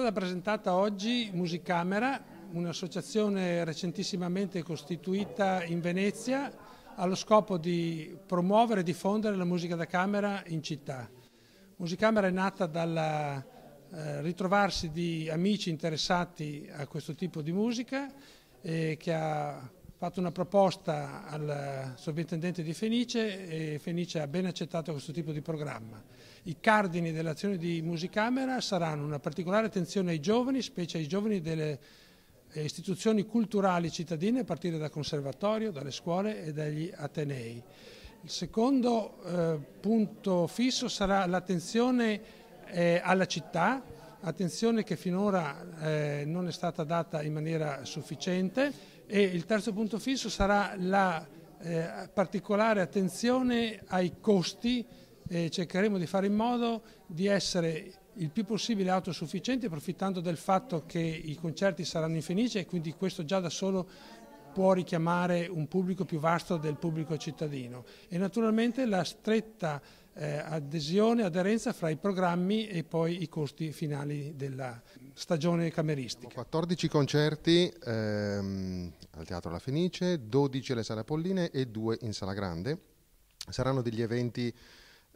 stata presentata oggi Musicamera, un'associazione recentissimamente costituita in Venezia allo scopo di promuovere e diffondere la musica da camera in città. Musicamera è nata dal eh, ritrovarsi di amici interessati a questo tipo di musica eh, che ha fatto una proposta al sovrintendente di Fenice e Fenice ha ben accettato questo tipo di programma. I cardini dell'azione di Musicamera saranno una particolare attenzione ai giovani, specie ai giovani delle istituzioni culturali cittadine a partire dal conservatorio, dalle scuole e dagli atenei. Il secondo eh, punto fisso sarà l'attenzione eh, alla città, attenzione che finora eh, non è stata data in maniera sufficiente e il terzo punto fisso sarà la eh, particolare attenzione ai costi e cercheremo di fare in modo di essere il più possibile autosufficienti approfittando del fatto che i concerti saranno infiniti e quindi questo già da solo può richiamare un pubblico più vasto del pubblico cittadino e naturalmente la stretta eh, adesione, aderenza fra i programmi e poi i costi finali della stagione cameristica. 14 concerti ehm, al Teatro La Fenice, 12 alle Sale Apolline e 2 in Sala Grande. Saranno degli eventi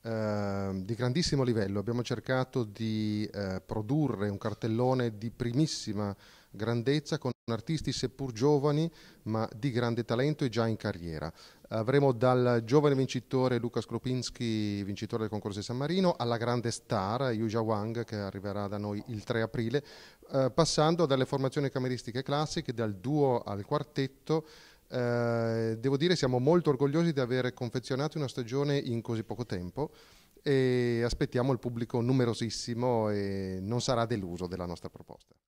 Ehm, di grandissimo livello, abbiamo cercato di eh, produrre un cartellone di primissima grandezza con artisti seppur giovani ma di grande talento e già in carriera. Avremo dal giovane vincitore Luca Skropinski, vincitore del concorso di San Marino, alla grande star Yuja Wang che arriverà da noi il 3 aprile, eh, passando dalle formazioni cameristiche classiche, dal duo al quartetto, eh, devo dire siamo molto orgogliosi di aver confezionato una stagione in così poco tempo e aspettiamo il pubblico numerosissimo e non sarà deluso della nostra proposta.